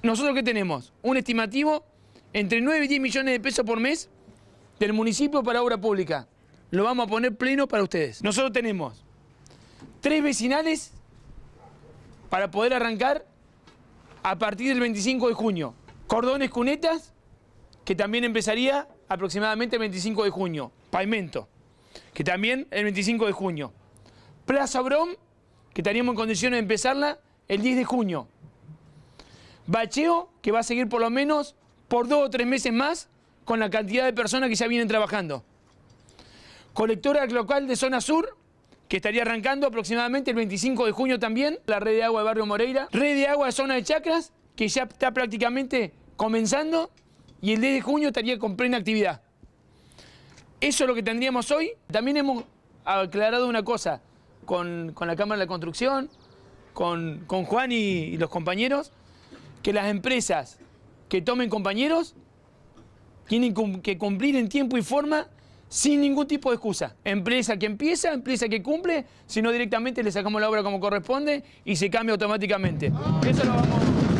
Nosotros que tenemos un estimativo entre 9 y 10 millones de pesos por mes del municipio para obra pública. Lo vamos a poner pleno para ustedes. Nosotros tenemos tres vecinales para poder arrancar a partir del 25 de junio. Cordones cunetas, que también empezaría aproximadamente el 25 de junio. Pavimento, que también el 25 de junio. Plaza Brom, que estaríamos en condiciones de empezarla el 10 de junio bacheo que va a seguir por lo menos por dos o tres meses más con la cantidad de personas que ya vienen trabajando. Colectora local de zona sur, que estaría arrancando aproximadamente el 25 de junio también, la red de agua de Barrio Moreira, red de agua de zona de Chacras, que ya está prácticamente comenzando, y el 10 de junio estaría con plena actividad. Eso es lo que tendríamos hoy. También hemos aclarado una cosa con, la Cámara de la Construcción, con, Juan y los compañeros, que las empresas que tomen compañeros tienen que cumplir en tiempo y forma sin ningún tipo de excusa. Empresa que empieza, empresa que cumple, sino directamente le sacamos la obra como corresponde y se cambia automáticamente. Eso lo vamos